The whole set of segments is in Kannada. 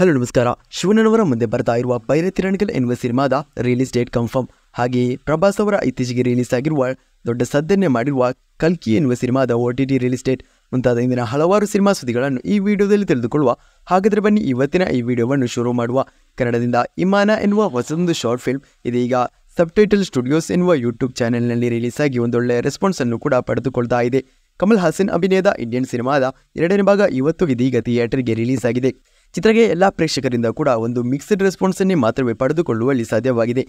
ಹಲೋ ನಮಸ್ಕಾರ ಶಿವಣ್ಣನವರ ಮುಂದೆ ಬರ್ತಾ ಇರುವ ಪೈರತಿ ರಣಗಲ್ ಎನ್ನುವ ಸಿನಿಮಾದ ರಿಲೀಸ್ ಡೇಟ್ ಕನ್ಫರ್ಮ್ ಹಾಗೆಯೇ ಪ್ರಭಾಸ್ ಅವರ ಇತ್ತೀಚೆಗೆ ರಿಲೀಸ್ ಆಗಿರುವ ದೊಡ್ಡ ಸದ್ದನ್ನೇ ಮಾಡಿರುವ ಕಲ್ಕಿ ಎನ್ನುವ ಸಿನಿಮಾದ O T T release date ಮುಂತಾದ ಇಂದಿನ ಹಲವಾರು ಸಿನಿಮಾ ಸುದ್ದಿಗಳನ್ನು ಈ ವಿಡಿಯೋದಲ್ಲಿ ತಿಳಿದುಕೊಳ್ಳುವ ಹಾಗಾದರೆ ಬನ್ನಿ ಇವತ್ತಿನ ಈ ವಿಡಿಯೋವನ್ನು ಶುರು ಮಾಡುವ ಕನ್ನಡದಿಂದ ಇಮಾನ ಎನ್ನುವ ಹೊಸದೊಂದು ಶಾರ್ಟ್ ಫಿಲ್ಮ್ ಇದೀಗ ಸಬ್ಟೈಟಲ್ ಸ್ಟುಡಿಯೋಸ್ ಎನ್ನುವ ಯೂಟ್ಯೂಬ್ ಚಾನೆಲ್ನಲ್ಲಿ ರಿಲೀಸ್ ಆಗಿ ಒಂದೊಳ್ಳೆ ರೆಸ್ಪಾನ್ಸ್ ಅನ್ನು ಕೂಡ ಪಡೆದುಕೊಳ್ತಾ ಇದೆ ಕಮಲ್ ಹಾಸನ್ ಅಭಿನಯದ ಇಂಡಿಯನ್ ಸಿನಿಮಾದ ಎರಡನೇ ಭಾಗ ಇವತ್ತು ಇದೀಗ ಥಿಯೇಟರ್ಗೆ ರಿಲೀಸ್ ಆಗಿದೆ ಚಿತ್ರಕ್ಕೆ ಎಲ್ಲ ಪ್ರೇಕ್ಷಕರಿಂದ ಕೂಡ ಒಂದು ಮಿಕ್ಸ್ಡ್ ರೆಸ್ಪಾನ್ಸನ್ನೇ ಮಾತ್ರವೇ ಪಡೆದುಕೊಳ್ಳುವಲ್ಲಿ ಸಾಧ್ಯವಾಗಿದೆ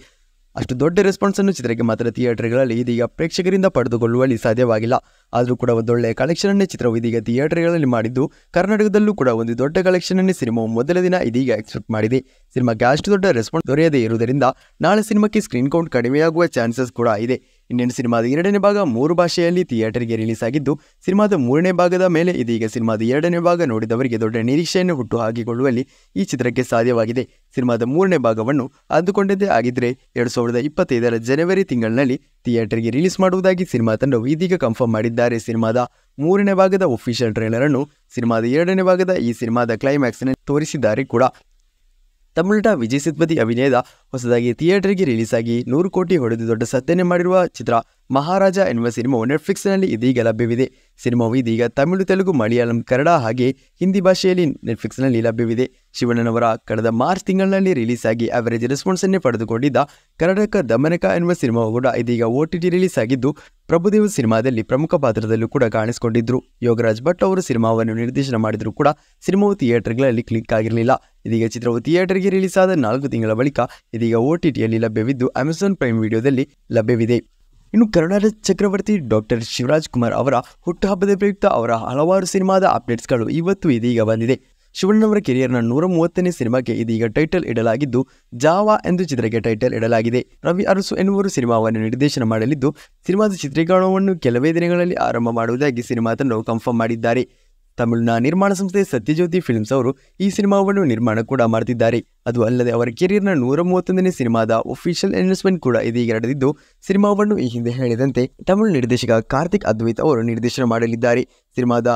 ಅಷ್ಟು ದೊಡ್ಡ ರೆಸ್ಪಾನ್ಸನ್ನು ಚಿತ್ರಕ್ಕೆ ಮಾತ್ರ ಥಿಯೇಟರ್ಗಳಲ್ಲಿ ಇದೀಗ ಪ್ರೇಕ್ಷಕರಿಂದ ಪಡೆದುಕೊಳ್ಳುವಲ್ಲಿ ಸಾಧ್ಯವಾಗಿಲ್ಲ ಆದರೂ ಕೂಡ ಒಂದೊಳ್ಳೆ ಕಲೆಕ್ಷನನ್ನೇ ಚಿತ್ರವು ಇದೀಗ ಥಿಯೇಟರ್ಗಳಲ್ಲಿ ಮಾಡಿದ್ದು ಕರ್ನಾಟಕದಲ್ಲೂ ಕೂಡ ಒಂದು ದೊಡ್ಡ ಕಲೆಕ್ಷನನ್ನೇ ಸಿನಿಮಾವು ಮೊದಲ ದಿನ ಇದೀಗ ಎಕ್ಸ್ಪೆಕ್ಟ್ ಮಾಡಿದೆ ಸಿನಿಮಾಗೆ ಅಷ್ಟು ದೊಡ್ಡ ರೆಸ್ಪಾನ್ಸ್ ದೊರೆಯದೇ ಇರುವುದರಿಂದ ನಾಳೆ ಸಿನಿಮಾಕ್ಕೆ ಸ್ಕ್ರೀನ್ ಕೌಂಟ್ ಕಡಿಮೆಯಾಗುವ ಚಾನ್ಸಸ್ ಕೂಡ ಇದೆ ಇಂಡಿಯನ್ ಸಿನಿಮಾದ ಎರಡನೇ ಭಾಗ ಮೂರು ಭಾಷೆಯಲ್ಲಿ ಥಿಯೇಟರ್ಗೆ ರಿಲೀಸ್ ಆಗಿದ್ದು ಸಿನಿಮಾದ ಮೂರನೇ ಭಾಗದ ಮೇಲೆ ಇದೀಗ ಸಿನಿಮಾದ ಎರಡನೇ ಭಾಗ ನೋಡಿದವರಿಗೆ ದೊಡ್ಡ ನಿರೀಕ್ಷೆಯನ್ನು ಹುಟ್ಟು ಹಾಕಿಕೊಳ್ಳುವಲ್ಲಿ ಈ ಚಿತ್ರಕ್ಕೆ ಸಾಧ್ಯವಾಗಿದೆ ಸಿನಿಮಾದ ಮೂರನೇ ಭಾಗವನ್ನು ಅಂದುಕೊಂಡದೇ ಆಗಿದ್ದರೆ ಎರಡು ಸಾವಿರದ ಇಪ್ಪತ್ತೈದರ ಜನವರಿ ತಿಂಗಳಿನಲ್ಲಿ ಥಿಯೇಟರ್ಗೆ ರಿಲೀಸ್ ಮಾಡುವುದಾಗಿ ಸಿನಿಮಾ ತಂಡವು ಇದೀಗ ಕನ್ಫರ್ಮ್ ಮಾಡಿದ್ದಾರೆ ಸಿನಿಮಾದ ಮೂರನೇ ಭಾಗದ ಒಫಿಷಿಯಲ್ ಟ್ರೈಲರ್ ಅನ್ನು ಸಿನಿಮಾದ ಎರಡನೇ ಭಾಗದ ಈ ಸಿನಿಮಾದ ಕ್ಲೈಮ್ಯಾಕ್ಸ್ನಲ್ಲಿ ತೋರಿಸಿದ್ದಾರೆ ಕೂಡ ತಮಿಳ್ನ ವಿಜಯ್ ಸೇತುಪತಿ ಅಭಿನಯದ ಹೊಸದಾಗಿ ಥಿಯೇಟರ್ಗೆ ರಿಲೀಸ್ ಆಗಿ ನೂರು ಕೋಟಿ ಹೊಡೆದು ದೊಡ್ಡ ಸತ್ತನೆ ಮಾಡಿರುವ ಚಿತ್ರ ಮಹಾರಾಜ ಎನ್ನುವ ಸಿನಿಮಾವು ನೆಟ್ಫ್ಲಿಕ್ಸ್ನಲ್ಲಿ ಇದೀಗ ಲಭ್ಯವಿದೆ ಸಿನಿಮಾವು ಇದೀಗ ತಮಿಳು ತೆಲುಗು ಮಲಯಾಳಂ ಕನ್ನಡ ಹಾಗೆ ಹಿಂದಿ ಭಾಷೆಯಲ್ಲಿ ನೆಟ್ಫ್ಲಿಕ್ಸ್ನಲ್ಲಿ ಲಭ್ಯವಿದೆ ಶಿವಣ್ಣನವರ ಕಳೆದ ಮಾರ್ಚ್ ತಿಂಗಳಿನಲ್ಲಿ ರಿಲೀಸ್ ಆಗಿ ಅವರೇಜ್ ರೆಸ್ಪಾನ್ಸ್ ಅನ್ನೇ ಪಡೆದುಕೊಂಡಿದ್ದ ಕರ್ನಾಟಕ ದಮನಕ ಎನ್ನುವ ಸಿನಿಮಾವು ಕೂಡ ಇದೀಗ ಓಟಿಟಿ ರಿಲೀಸ್ ಆಗಿದ್ದು ಪ್ರಭುದೇವ ಸಿನಿಮಾದಲ್ಲಿ ಪ್ರಮುಖ ಪಾತ್ರದಲ್ಲೂ ಕೂಡ ಕಾಣಿಸಿಕೊಂಡಿದ್ದರು ಯೋಗರಾಜ್ ಭಟ್ ಅವರು ಸಿನಿಮಾವನ್ನು ನಿರ್ದೇಶನ ಮಾಡಿದರೂ ಕೂಡ ಸಿನಿಮಾವು ಥಿಯೇಟರ್ಗಳಲ್ಲಿ ಕ್ಲಿಕ್ ಆಗಿರಲಿಲ್ಲ ಇದೀಗ ಚಿತ್ರವು ಥಿಯೇಟರ್ಗೆ ರಿಲೀಸ್ ಆದ ನಾಲ್ಕು ತಿಂಗಳ ಬಳಿಕ ಇದೀಗ ಟಿಯಲ್ಲಿ ಲಭ್ಯವಿದ್ದು ಅಮೆಝಾನ್ ಪ್ರೈಮ್ ವಿಡಿಯೋದಲ್ಲಿ ಲಭ್ಯವಿದೆ ಇನ್ನು ಕರುಣಾರ ಚಕ್ರವರ್ತಿ ಡಾಕ್ಟರ್ ಶಿವರಾಜ್ ಕುಮಾರ್ ಅವರ ಹುಟ್ಟುಹಬ್ಬದ ಪ್ರಯುಕ್ತ ಅವರ ಹಲವಾರು ಸಿನಿಮಾದ ಅಪ್ಡೇಟ್ಸ್ಗಳು ಇವತ್ತು ಇದೀಗ ಬಂದಿದೆ ಶಿವಣ್ಣವರ ಕೆರಿಯರ್ನ ನೂರ ಮೂವತ್ತನೇ ಸಿನಿಮಾಗೆ ಇದೀಗ ಟೈಟಲ್ ಇಡಲಾಗಿದ್ದು ಜಾವಾ ಎಂದು ಚಿತ್ರಕ್ಕೆ ಟೈಟಲ್ ಇಡಲಾಗಿದೆ ರವಿ ಅರಸು ಎನ್ನುವರು ಸಿನಿಮಾವನ್ನು ನಿರ್ದೇಶನ ಮಾಡಲಿದ್ದು ಸಿನಿಮಾದ ಚಿತ್ರೀಕರಣವನ್ನು ಕೆಲವೇ ದಿನಗಳಲ್ಲಿ ಆರಂಭ ಮಾಡುವುದಾಗಿ ಸಿನಿಮಾ ತಂಡ ಕನ್ಫರ್ಮ್ ಮಾಡಿದ್ದಾರೆ ತಮಿಳುನ ನಿರ್ಮಾಣ ಸಂಸ್ಥೆ ಸತ್ಯಜ್ಯೋತಿ ಫಿಲ್ಮ್ಸ್ ಅವರು ಈ ಸಿನಿಮಾವನ್ನು ನಿರ್ಮಾಣ ಕೂಡ ಮಾಡುತ್ತಿದ್ದಾರೆ ಅದು ಅಲ್ಲದೆ ಅವರ ಕೆರಿಯರ್ನ ನೂರ ಮೂವತ್ತೊಂದನೇ ಸಿನಿಮಾದ ಒಫಿಷಿಯಲ್ ಅನೌನ್ಸ್ಮೆಂಟ್ ಕೂಡ ಇದೀಗ ನಡೆದಿದ್ದು ಸಿನಿಮಾವನ್ನು ಈ ಹಿಂದೆ ಹೇಳಿದಂತೆ ತಮಿಳು ನಿರ್ದೇಶಕ ಕಾರ್ತಿಕ್ ಅದ್ವೈತ್ ಅವರು ನಿರ್ದೇಶನ ಮಾಡಲಿದ್ದಾರೆ ಸಿನಿಮಾದ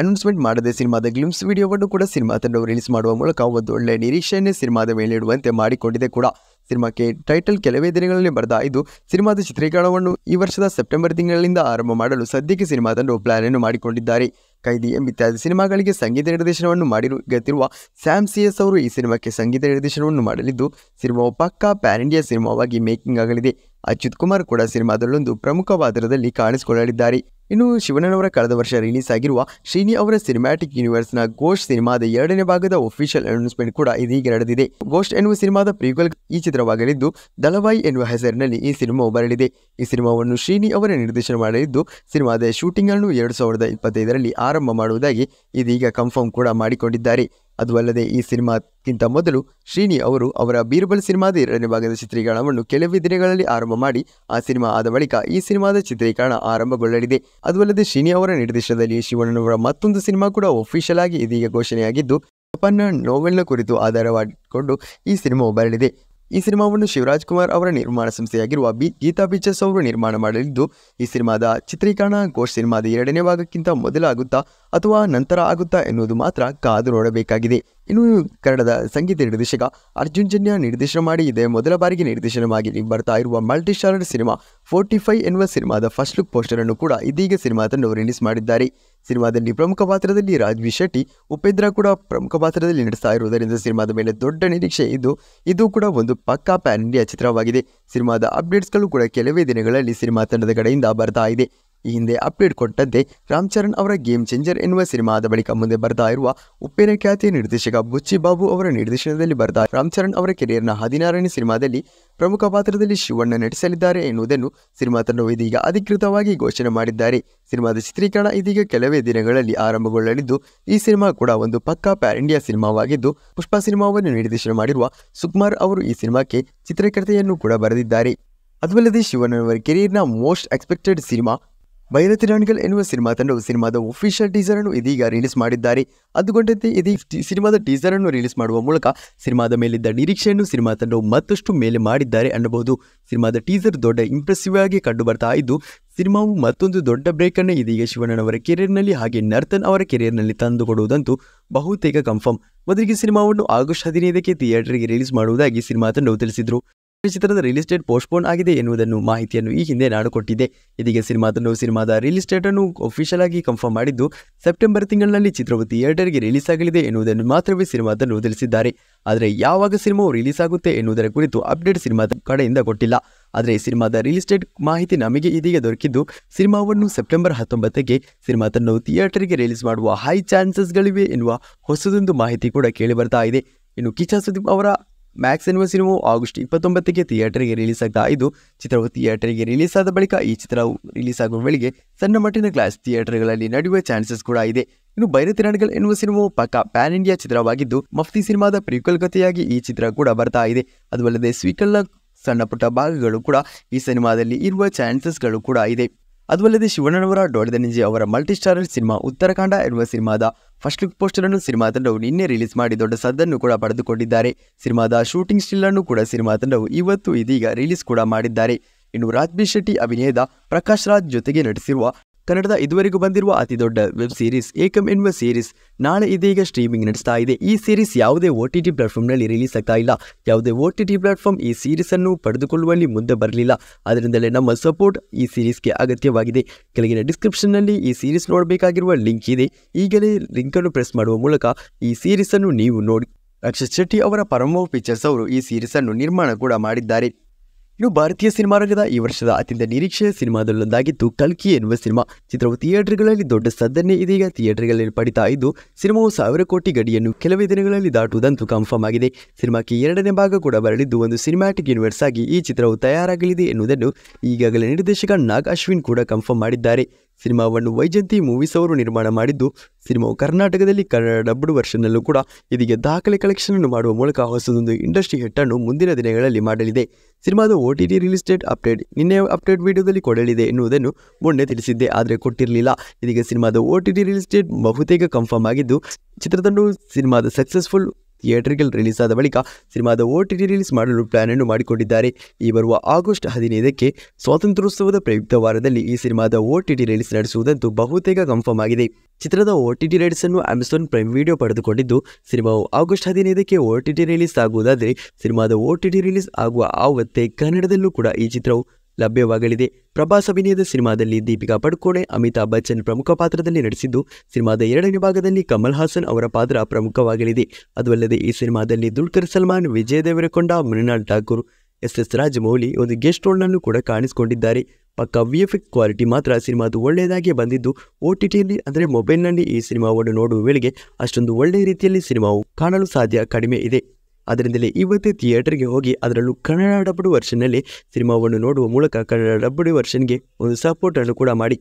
ಅನೌನ್ಸ್ಮೆಂಟ್ ಮಾಡದೆ ಸಿನಿಮಾದ ಗ್ಲಿಮ್ಸ್ ವಿಡಿಯೋವನ್ನು ಕೂಡ ಸಿನಿಮಾ ತಂಡವು ರಿಲೀಸ್ ಮಾಡುವ ಮೂಲಕ ಒಂದು ಒಳ್ಳೆಯ ನಿರೀಕ್ಷೆಯನ್ನೇ ಸಿನಿಮಾದ ಮೇಲೆ ಇಡುವಂತೆ ಮಾಡಿಕೊಂಡಿದೆ ಕೂಡ ಸಿನಿಮಾಕ್ಕೆ ಟೈಟಲ್ ಕೆಲವೇ ದಿನಗಳಲ್ಲಿ ಬರೆದ ಇದು ಸಿನಿಮಾದ ಚಿತ್ರೀಕರಣವನ್ನು ಈ ವರ್ಷದ ಸೆಪ್ಟೆಂಬರ್ ತಿಂಗಳಿಂದ ಆರಂಭ ಮಾಡಲು ಸದ್ಯಕ್ಕೆ ಸಿನಿಮಾ ತಂಡವು ಪ್ಲಾನ್ ಅನ್ನು ಮಾಡಿಕೊಂಡಿದ್ದಾರೆ ಕೈದಿ ಎಂಬಿತ್ಯಾದಿ ಸಿನಿಮಾಗಳಿಗೆ ಸಂಗೀತ ನಿರ್ದೇಶನವನ್ನು ಮಾಡಿರು ಸ್ಯಾಮ್ ಸಿಎಸ್ ಅವರು ಈ ಸಿನಿಮಾಕ್ಕೆ ಸಂಗೀತ ನಿರ್ದೇಶನವನ್ನು ಮಾಡಲಿದ್ದು ಸಿನಿಮಾವು ಪಕ್ಕಾ ಪ್ಯಾನ್ ಇಂಡಿಯಾ ಸಿನಿಮಾವಾಗಿ ಮೇಕಿಂಗ್ ಆಗಲಿದೆ ಅಚ್ಯುತ್ ಕುಮಾರ್ ಕೂಡ ಸಿನಿಮಾದಲ್ಲೊಂದು ಪ್ರಮುಖ ಪಾತ್ರದಲ್ಲಿ ಕಾಣಿಸಿಕೊಳ್ಳಲಿದ್ದಾರೆ ಇನ್ನು ಶಿವಣ್ಣನವರ ಕಳೆದ ವರ್ಷ ರಿಲೀಸ್ ಆಗಿರುವ ಶ್ರೀನಿ ಅವರ ಸಿನಿಮ್ಯಾಟಿಕ್ ಯೂನಿವರ್ಸ್ನ ಗೋಸ್ಟ್ ಸಿನಿಮಾದ ಎರಡನೇ ಭಾಗದ ಒಫಿಷಿಯಲ್ ಅನೌನ್ಸ್ಮೆಂಟ್ ಕೂಡ ಇದೀಗ ನಡೆದಿದೆ ಗೋಸ್ಟ್ ಎನ್ನುವ ಸಿನಿಮಾದ ಪ್ರೀಕ್ವೆಲ್ ಈ ಚಿತ್ರವಾಗಲಿದ್ದು ದಲವಾಯಿ ಎನ್ನುವ ಹೆಸರಿನಲ್ಲಿ ಈ ಸಿನಿಮಾ ಬರಲಿದೆ ಈ ಸಿನಿಮಾವನ್ನು ಶ್ರೀನಿ ಅವರ ನಿರ್ದೇಶನ ಮಾಡಲಿದ್ದು ಸಿನಿಮಾದ ಶೂಟಿಂಗ್ ಅನ್ನು ಎರಡು ಸಾವಿರದ ಇಪ್ಪತ್ತೈದರಲ್ಲಿ ಆರಂಭ ಮಾಡುವುದಾಗಿ ಇದೀಗ ಕನ್ಫರ್ಮ್ ಕೂಡ ಮಾಡಿಕೊಂಡಿದ್ದಾರೆ ಅದುವಲ್ಲದೆ ಈ ಸಿನಿಮಾಕ್ಕಿಂತ ಮೊದಲು ಶ್ರೀನಿ ಅವರು ಅವರ ಬೀರ್ಬಲ್ ಸಿನಿಮಾದ ಎರಡನೇ ಭಾಗದ ಚಿತ್ರೀಕರಣವನ್ನು ಕೆಲವೇ ದಿನಗಳಲ್ಲಿ ಆರಂಭ ಮಾಡಿ ಆ ಸಿನಿಮಾ ಆದ ಬಳಿಕ ಈ ಸಿನಿಮಾದ ಚಿತ್ರೀಕರಣ ಆರಂಭಗೊಳ್ಳಲಿದೆ ಅದುವಲ್ಲದೆ ಶ್ರೀನಿ ಅವರ ನಿರ್ದೇಶನದಲ್ಲಿ ಶಿವಣ್ಣನವರ ಮತ್ತೊಂದು ಸಿನಿಮಾ ಕೂಡ ಒಫಿಷಿಯಲ್ ಆಗಿ ಇದೀಗ ಘೋಷಣೆಯಾಗಿದ್ದು ಜಪಾನ್ನ ನೋವೆಲ್ನ ಕುರಿತು ಆಧಾರವಾಗಿಕೊಂಡು ಈ ಸಿನಿಮಾ ಬರಲಿದೆ ಈ ಸಿನಿಮಾವನ್ನು ಶಿವರಾಜ್ ಕುಮಾರ್ ಅವರ ನಿರ್ಮಾಣ ಸಂಸ್ಥೆಯಾಗಿರುವ ಬಿ ಗೀತಾ ಪಿಕ್ಚರ್ಸ್ ಅವರು ನಿರ್ಮಾಣ ಮಾಡಲಿದ್ದು ಈ ಸಿನಿಮಾದ ಚಿತ್ರೀಕರಣ ಘೋಷ್ ಸಿನಿಮಾದ ಎರಡನೇ ಭಾಗಕ್ಕಿಂತ ಮೊದಲಾಗುತ್ತಾ ಅಥವಾ ನಂತರ ಆಗುತ್ತಾ ಎನ್ನುವುದು ಮಾತ್ರ ಕಾದು ನೋಡಬೇಕಾಗಿದೆ ಇನ್ನು ಕನ್ನಡದ ಸಂಗೀತ ನಿರ್ದೇಶಕ ಅರ್ಜುನ್ ಜನ್ಯ ನಿರ್ದೇಶನ ಮಾಡಿ ಇದೇ ಮೊದಲ ಬಾರಿಗೆ ನಿರ್ದೇಶನವಾಗಿ ಬರ್ತಾ ಇರುವ ಮಲ್ಟಿ ಸಿನಿಮಾ ಫೋರ್ಟಿ ಫೈವ್ ಎನ್ನುವ ಸಿನಿಮಾದ ಫಸ್ಟ್ ಲುಕ್ ಪೋಸ್ಟರ್ ಅನ್ನು ಕೂಡ ಇದೀಗ ಸಿನಿಮಾ ತಂದು ರಿಲೀಸ್ ಮಾಡಿದ್ದಾರೆ ಸಿನಿಮಾದಲ್ಲಿ ಪ್ರಮುಖ ಪಾತ್ರದಲ್ಲಿ ರಾಜ್ವಿ ಶೆಟ್ಟಿ ಉಪೇಂದ್ರ ಕೂಡ ಪ್ರಮುಖ ಪಾತ್ರದಲ್ಲಿ ನಡೆಸ್ತಾ ಇರುವುದರಿಂದ ಸಿನಿಮಾದ ಮೇಲೆ ದೊಡ್ಡ ನಿರೀಕ್ಷೆ ಇದ್ದು ಇದು ಕೂಡ ಒಂದು ಪಕ್ಕಾ ಪ್ಯಾನ್ ಇಂಡಿಯಾ ಚಿತ್ರವಾಗಿದೆ ಸಿನಿಮಾದ ಅಪ್ಡೇಟ್ಸ್ಗಳು ಕೂಡ ಕೆಲವೇ ದಿನಗಳಲ್ಲಿ ಸಿನಿಮಾ ತಂಡದ ಕಡೆಯಿಂದ ಬರ್ತಾ ಇದೆ ಈ ಹಿಂದೆ ಅಪ್ಡೇಟ್ ಕೊಟ್ಟಂತೆ ರಾಮ್ ಚರಣ್ ಅವರ ಗೇಮ್ ಚೇಂಜರ್ ಎನ್ನುವ ಸಿನಿಮಾದ ಬಳಿಕ ಮುಂದೆ ಬರ್ತಾ ಇರುವ ಉಪ್ಪಿನ ಖ್ಯಾತಿಯ ನಿರ್ದೇಶಕ ಬುಚ್ಚಿ ಬಾಬು ಅವರ ನಿರ್ದೇಶನದಲ್ಲಿ ಬರ್ತಾ ರಾಮ್ ಚರಣ್ ಅವರ ಕೆರಿಯರ್ನ ಹದಿನಾರನೇ ಸಿನಿಮಾದಲ್ಲಿ ಪ್ರಮುಖ ಪಾತ್ರದಲ್ಲಿ ಶಿವಣ್ಣ ನಟಿಸಲಿದ್ದಾರೆ ಎನ್ನುವುದನ್ನು ಸಿನಿಮಾ ತಂಡವು ಇದೀಗ ಅಧಿಕೃತವಾಗಿ ಘೋಷಣೆ ಮಾಡಿದ್ದಾರೆ ಸಿನಿಮಾದ ಚಿತ್ರೀಕರಣ ಇದೀಗ ಕೆಲವೇ ದಿನಗಳಲ್ಲಿ ಆರಂಭಗೊಳ್ಳಲಿದ್ದು ಈ ಸಿನಿಮಾ ಕೂಡ ಒಂದು ಪಕ್ಕಾ ಪ್ಯಾರ್ ಇಂಡಿಯಾ ಸಿನಿಮಾವಾಗಿದ್ದು ಪುಷ್ಪ ಸಿನಿಮಾವನ್ನು ನಿರ್ದೇಶನ ಮಾಡಿರುವ ಸುಕುಮಾರ್ ಅವರು ಈ ಸಿನಿಮಾಕ್ಕೆ ಚಿತ್ರಕಥೆಯನ್ನು ಕೂಡ ಬರೆದಿದ್ದಾರೆ ಅದಲ್ಲದೆ ಶಿವಣ್ಣನವರ ಕೆರಿಯರ್ನ most expected cinema Bhairathi Ranagal ಎನ್ನುವ ಸಿನಿಮಾ ತಂಡವು ಸಿನಿಮಾದ ಒಫಿಷಿಯಲ್ ಟೀಸರ್ ಅನ್ನು ಇದೀಗ ರಿಲೀಸ್ ಮಾಡಿದ್ದಾರೆ ಅದುಗೊಂಡಂತೆ ಇದೀಗ ಸಿನಿಮಾದ ಟೀಸರ್ ಅನ್ನು ರಿಲೀಸ್ ಮಾಡುವ ಮೂಲಕ ಸಿನಿಮಾದ ಮೇಲಿದ್ದ ನಿರೀಕ್ಷೆಯನ್ನು ಸಿನಿಮಾ ತಂಡವು ಮತ್ತಷ್ಟು ಮೇಲೆ ಮಾಡಿದ್ದಾರೆ ಅನ್ನಬಹುದು ಸಿನಿಮಾದ ಟೀಸರ್ ದೊಡ್ಡ ಇಂಪ್ರೆಸಿವ್ ಆಗಿ ಕಂಡು ಬರ್ತಾ ಇದ್ದು ಸಿನಿಮಾವು ಮತ್ತೊಂದು ದೊಡ್ಡ ಬ್ರೇಕ್ ಅನ್ನು ಇದೀಗ ಶಿವಣ್ಣನವರ ಕೆರಿಯರ್ನಲ್ಲಿ ಹಾಗೆ ನರ್ತನ್ ಅವರ ಕೆರಿಯರ್ನಲ್ಲಿ ಕೊಡುವುದಂತೂ ಬಹುತೇಕ ಕನ್ಫರ್ಮ್ ಮೊದಲಿಗೆ ಸಿನಿಮಾವನ್ನು ಆಗಸ್ಟ್ ಹದಿನೈದಕ್ಕೆ ಥಿಯೇಟರ್ಗೆ ರಿಲೀಸ್ ಮಾಡುವುದಾಗಿ ಸಿನಿಮಾ ತಂಡವು ತಿಳಿಸಿದರು ಚಿತ್ರದ ರಿಲೀಸ್ ಡೇಟ್ ಪೋಸ್ಟ್ಪೋನ್ ಆಗಿದೆ ಎನ್ನುವುದನ್ನು ಮಾಹಿತಿಯನ್ನು ಈ ಹಿಂದೆ ನಾಡು ಕೊಟ್ಟಿದೆ ಇದೀಗ ಸಿನಿಮಾದನ್ನು ಸಿನಿಮಾದ ರಿಯಲ್ ಡೇಟ್ ಅನ್ನು ಅಫಿಷಿಯಲ್ ಆಗಿ ಕನ್ಫರ್ಮ್ ಮಾಡಿದ್ದು ಸೆಪ್ಟೆಂಬರ್ ತಿಂಗಳಲ್ಲಿ ಚಿತ್ರವು ಥಿಯೇಟರ್ಗೆ ರಿಲೀಸ್ ಆಗಲಿದೆ ಎನ್ನುವುದನ್ನು ಮಾತ್ರವೇ ಸಿನಿಮಾದನ್ನು ತಿಳಿಸಿದ್ದಾರೆ ಆದರೆ ಯಾವಾಗ ಸಿನಿಮಾವು ರಿಲೀಸ್ ಆಗುತ್ತೆ ಎನ್ನುವುದರ ಕುರಿತು ಅಪ್ಡೇಟ್ ಸಿನಿಮಾದ ಕಡೆಯಿಂದ ಕೊಟ್ಟಿಲ್ಲ ಆದರೆ ಸಿನಿಮಾದ ರಿಯಲ್ ಡೇಟ್ ಮಾಹಿತಿ ನಮಗೆ ಇದೀಗ ದೊರಕಿದ್ದು ಸಿನಿಮಾವನ್ನು ಸೆಪ್ಟೆಂಬರ್ ಹತ್ತೊಂಬತ್ತಕ್ಕೆ ಸಿನಿಮಾ ತಂಡವು ಥಿಯೇಟರ್ಗೆ ರಿಲೀಸ್ ಮಾಡುವ ಹೈ ಚಾನ್ಸಸ್ಗಳಿವೆ ಎನ್ನುವ ಹೊಸದೊಂದು ಮಾಹಿತಿ ಕೂಡ ಕೇಳಿ ಬರ್ತಾ ಇದೆ ಇನ್ನು ಕಿಚಾ ಸುದೀಪ್ ಅವರ ಮ್ಯಾಕ್ಸ್ ಎನ್ನುವ ಸಿನಿಮಾವು ಆಗಸ್ಟ್ ಇಪ್ಪತ್ತೊಂಬತ್ತಕ್ಕೆ ಥಿಯೇಟರ್ಗೆ ರಿಲೀಸ್ ಆಗ್ತಾ ಇದು ಚಿತ್ರವು ಥಿಯೇಟರ್ಗೆ ರಿಲೀಸ್ ಆದ ಬಳಿಕ ಈ ಚಿತ್ರವು ರಿಲೀಸ್ ಆಗುವ ವೇಳೆಗೆ ಸಣ್ಣ ಮಟ್ಟಿನ ಕ್ಲಾಸ್ ಥಿಯೇಟರ್ಗಳಲ್ಲಿ ನಡೆಯುವ ಚಾನ್ಸಸ್ ಕೂಡ ಇದೆ ಇನ್ನು ಬೈರತಿರಣಗಲ್ ಎನ್ನುವ ಸಿನಿಮಾವು ಪಕ್ಕ ಪ್ಯಾನ್ ಇಂಡಿಯಾ ಚಿತ್ರವಾಗಿದ್ದು ಮಫ್ತಿ ಸಿನಿಮಾದ ಪ್ರಿಕಲ್ ಕಥೆಯಾಗಿ ಈ ಚಿತ್ರ ಕೂಡ ಬರ್ತಾ ಇದೆ ಅದು ಅಲ್ಲದೆ ಸ್ವೀಕಲ್ನ ಸಣ್ಣ ಪುಟ್ಟ ಭಾಗಗಳು ಕೂಡ ಈ ಸಿನಿಮಾದಲ್ಲಿ ಇರುವ ಚಾನ್ಸಸ್ಗಳು ಕೂಡ ಇದೆ ಅದುವಲ್ಲದೆ ಶಿವಣ್ಣನವರ ಡೋಡದ ನಿಂಜಿ ಅವರ ಮಲ್ಟಿಸ್ಟಾರರ್ ಸಿನಿಮಾ ಉತ್ತರಾಖಂಡ ಎನ್ನುವ ಸಿನಿಮಾದ ಫಸ್ಟ್ ಲುಕ್ ಪೋಸ್ಟರ್ ಅನ್ನು ಸಿನಿಮಾ ತಂಡವು ನಿನ್ನೆ ರಿಲೀಸ್ ಮಾಡಿ ದೊಡ್ಡ ಸದ್ದನ್ನು ಕೂಡ ಪಡೆದುಕೊಂಡಿದ್ದಾರೆ ಸಿನಿಮಾದ ಶೂಟಿಂಗ್ ಸ್ಟಿಲ್ ಅನ್ನು ಕೂಡ ಸಿನಿಮಾ ತಂಡವು ಇವತ್ತು ಇದೀಗ ರಿಲೀಸ್ ಕೂಡ ಮಾಡಿದ್ದಾರೆ ಇನ್ನು ರಾಜ್ಬಿ ಶೆಟ್ಟಿ ಅಭಿನಯದ ಪ್ರಕಾಶ್ ರಾಜ್ ಜೊತೆಗೆ ನಟಿಸಿರುವ ಕನ್ನಡದ ಇದುವರೆಗೂ ಬಂದಿರುವ ಅತಿ ದೊಡ್ಡ ವೆಬ್ ಸೀರೀಸ್ ಏಕಂ ಎನ್ನುವ ಸೀರೀಸ್ ನಾಳೆ ಇದೀಗ ಸ್ಟ್ರೀಮಿಂಗ್ ನಡೆಸ್ತಾ ಇದೆ ಈ ಸೀರೀಸ್ ಯಾವುದೇ ಒ ಟಿ ಟಿ ಪ್ಲಾಟ್ಫಾರ್ಮ್ನಲ್ಲಿ ರಿಲೀಸ್ ಆಗ್ತಾ ಇಲ್ಲ ಯಾವುದೇ ಒ ಟಿ ಟಿ ಪ್ಲಾಟ್ಫಾರ್ಮ್ ಈ ಸೀರೀಸನ್ನು ಪಡೆದುಕೊಳ್ಳುವಲ್ಲಿ ಮುಂದೆ ಬರಲಿಲ್ಲ ಅದರಿಂದಲೇ ನಮ್ಮ ಸಪೋರ್ಟ್ ಈ ಸೀರೀಸ್ಗೆ ಅಗತ್ಯವಾಗಿದೆ ಕೆಳಗಿನ ಡಿಸ್ಕ್ರಿಪ್ಷನ್ನಲ್ಲಿ ಈ ಸೀರೀಸ್ ನೋಡಬೇಕಾಗಿರುವ ಲಿಂಕ್ ಇದೆ ಈಗಲೇ ಲಿಂಕನ್ನು ಪ್ರೆಸ್ ಮಾಡುವ ಮೂಲಕ ಈ ಸೀರೀಸನ್ನು ನೀವು ನೋಡಿ ಅಕ್ಷಯ್ ಶೆಟ್ಟಿ ಅವರ ಪರಮೋ ಪಿಕ್ಚರ್ಸ್ ಅವರು ಈ ಸೀರೀಸನ್ನು ನಿರ್ಮಾಣ ಕೂಡ ಮಾಡಿದ್ದಾರೆ ಇನ್ನು ಭಾರತೀಯ ರಂಗದ ಈ ವರ್ಷದ ಅತ್ಯಂತ ನಿರೀಕ್ಷೆಯ ಸಿನಿಮಾದಲ್ಲೊಂದಾಗಿದ್ದು ಕಲ್ಕಿ ಎನ್ನುವ ಸಿನಿಮಾ ಚಿತ್ರವು ಥಿಯೇಟರ್ಗಳಲ್ಲಿ ದೊಡ್ಡ ಸದ್ದನ್ನೇ ಇದೀಗ ಥಿಯೇಟರ್ಗಳಲ್ಲಿ ಪಡಿತಾ ಇದ್ದು ಸಿನಿಮಾವು ಸಾವಿರ ಕೋಟಿ ಗಡಿಯನ್ನು ಕೆಲವೇ ದಿನಗಳಲ್ಲಿ ದಾಟುವುದಂತೂ ಕನ್ಫರ್ಮ್ ಆಗಿದೆ ಸಿನಿಮಾಕ್ಕೆ ಎರಡನೇ ಭಾಗ ಕೂಡ ಬರಲಿದ್ದು ಒಂದು ಸಿನಿಮ್ಯಾಟಿಕ್ ಯೂನಿವರ್ಸ್ ಆಗಿ ಈ ಚಿತ್ರವು ತಯಾರಾಗಲಿದೆ ಎನ್ನುವುದನ್ನು ಈಗಾಗಲೇ ನಿರ್ದೇಶಕ ನಾಗ್ ಅಶ್ವಿನ್ ಕೂಡ ಕನ್ಫರ್ಮ್ ಮಾಡಿದ್ದಾರೆ ಸಿನಿಮಾವನ್ನು ವೈಜಂತಿ ಮೂವೀಸ್ ಅವರು ನಿರ್ಮಾಣ ಮಾಡಿದ್ದು ಸಿನಿಮಾವು ಕರ್ನಾಟಕದಲ್ಲಿ ಕನ್ನಡ ಡಬ್ಡ್ ವರ್ಷನ್ನಲ್ಲೂ ಕೂಡ ಇದಿಗೆ ದಾಖಲೆ ಕಲೆಕ್ಷನ್ ಅನ್ನು ಮಾಡುವ ಮೂಲಕ ಹೊಸದೊಂದು ಇಂಡಸ್ಟ್ರಿ ಅನ್ನು ಮುಂದಿನ ದಿನಗಳಲ್ಲಿ ಮಾಡಲಿದೆ ಸಿನಿಮಾದ ಒ ಟಿ ಟಿ ಅಪ್ಡೇಟ್ ನಿನ್ನೆ ಅಪ್ಡೇಟ್ ವಿಡಿಯೋದಲ್ಲಿ ಕೊಡಲಿದೆ ಎನ್ನುವುದನ್ನು ಮೊನ್ನೆ ತಿಳಿಸಿದ್ದೆ ಆದರೆ ಕೊಟ್ಟಿರಲಿಲ್ಲ ಇದೀಗ ಸಿನಿಮಾದ ಒ ಟಿ ಟಿ ಬಹುತೇಕ ಕನ್ಫರ್ಮ್ ಆಗಿದ್ದು ಚಿತ್ರತಂಡವು ಸಿನಿಮಾದ ಸಕ್ಸಸ್ಫುಲ್ ಥಿಯೇಟರ್ಗೆ ರಿಲೀಸ್ ಆದ ಬಳಿಕ ಸಿನಿಮಾದ ಒ ರಿಲೀಸ್ ಮಾಡಲು ಪ್ಲಾನ್ ಅನ್ನು ಮಾಡಿಕೊಂಡಿದ್ದಾರೆ ಈ ಬರುವ ಆಗಸ್ಟ್ ಹದಿನೈದಕ್ಕೆ ಸ್ವಾತಂತ್ರ್ಯೋತ್ಸವದ ಪ್ರಯುಕ್ತ ವಾರದಲ್ಲಿ ಈ ಸಿನಿಮಾದ ಒ ರಿಲೀಸ್ ನಡೆಸುವುದಂತೂ ಬಹುತೇಕ ಕನ್ಫರ್ಮ್ ಆಗಿದೆ ಚಿತ್ರದ ಒ ಟಿ ಟಿ ರೈಟ್ಸ್ ಅನ್ನು ಅಮೆಜಾನ್ ಪ್ರೈಮ್ ವಿಡಿಯೋ ಪಡೆದುಕೊಂಡಿದ್ದು ಸಿನಿಮಾವು ಆಗಸ್ಟ್ ಹದಿನೈದಕ್ಕೆ ಒ ಟಿ ಟಿ ರಿಲೀಸ್ ಆಗುವುದಾದರೆ ಸಿನಿಮಾದ ಒ ಟಿ ಟಿ ರಿಲೀಸ್ ಆಗುವ ಆವತ್ತೇ ಕನ್ನಡದಲ್ಲೂ ಕೂಡ ಈ ಚಿತ್ರವು ಲಭ್ಯವಾಗಲಿದೆ ಪ್ರಭಾಸ್ ಅಭಿನಯದ ಸಿನಿಮಾದಲ್ಲಿ ದೀಪಿಕಾ ಪಡ್ಕೋಣೆ ಅಮಿತಾಬ್ ಬಚ್ಚನ್ ಪ್ರಮುಖ ಪಾತ್ರದಲ್ಲಿ ನಟಿಸಿದ್ದು ಸಿನಿಮಾದ ಎರಡನೇ ಭಾಗದಲ್ಲಿ ಕಮಲ್ ಹಾಸನ್ ಅವರ ಪಾತ್ರ ಪ್ರಮುಖವಾಗಲಿದೆ ಅದುವಲ್ಲದೆ ಈ ಸಿನಿಮಾದಲ್ಲಿ ದುಲ್ಕರ್ ಸಲ್ಮಾನ್ ವಿಜಯ್ ದೇವರಕೊಂಡ ಮೃನಾಲ್ ಠಾಕೂರ್ ಎಸ್ ಎಸ್ ರಾಜಮೌಳಿ ಒಂದು ಗೆಸ್ಟ್ ರೋಲ್ನನ್ನು ಕೂಡ ಕಾಣಿಸಿಕೊಂಡಿದ್ದಾರೆ ಪಕ್ಕ ವಿ ಕ್ವಾಲಿಟಿ ಮಾತ್ರ ಸಿನಿಮಾದು ಒಳ್ಳೆಯದಾಗಿ ಬಂದಿದ್ದು ಒ ಟಿ ಟಿಯಲ್ಲಿ ಅಂದರೆ ಮೊಬೈಲ್ನಲ್ಲಿ ಈ ಸಿನಿಮಾವನ್ನು ನೋಡುವ ವೇಳೆಗೆ ಅಷ್ಟೊಂದು ಒಳ್ಳೆಯ ರೀತಿಯಲ್ಲಿ ಸಿನಿಮಾವು ಕಾಣಲು ಸಾಧ್ಯ ಕಡಿಮೆ ಇದೆ ಅದರಿಂದಲೇ ಇವತ್ತೇ ಥಿಯೇಟರ್ಗೆ ಹೋಗಿ ಅದರಲ್ಲೂ ಕನ್ನಡ ಡಬ್ಬಡಿ ವರ್ಷನ್ನಲ್ಲಿ ಸಿನಿಮಾವನ್ನು ನೋಡುವ ಮೂಲಕ ಕನ್ನಡ ಡಬ್ಬಡಿ ವರ್ಷನ್ಗೆ ಒಂದು ಸಪೋರ್ಟನ್ನು ಕೂಡ ಮಾಡಿ